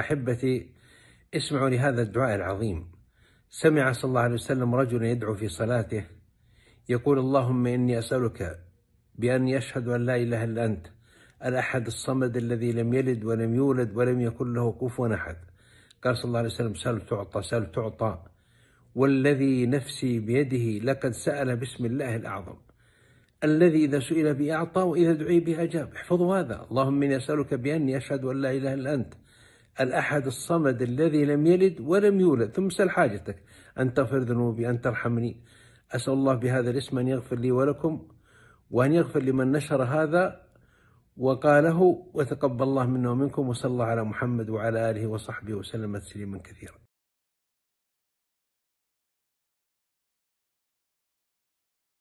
أحبتي اسمعوا لهذا الدعاء العظيم سمع صلى الله عليه وسلم رجلا يدعو في صلاته يقول اللهم إني أسألك بأن يشهد أن لا إله إلا أنت الأحد الصمد الذي لم يلد ولم يولد ولم يكن له كفوا أحد قال صلى الله عليه وسلم سل تعطى سل تعطى والذي نفسي بيده لقد سأل باسم الله الأعظم الذي إذا سئل به أعطى وإذا دعي به أجاب احفظوا هذا اللهم إني أسألك بأني أشهد أن لا إله إلا أنت الأحد الصمد الذي لم يلد ولم يولد ثم سل حاجتك أن تغفر ذنوبي أن ترحمني أسأل الله بهذا الاسم أن يغفر لي ولكم وأن يغفر لمن نشر هذا وقاله وتقبل الله منا ومنكم وصلى الله على محمد وعلى آله وصحبه وسلم تسليما كثيرا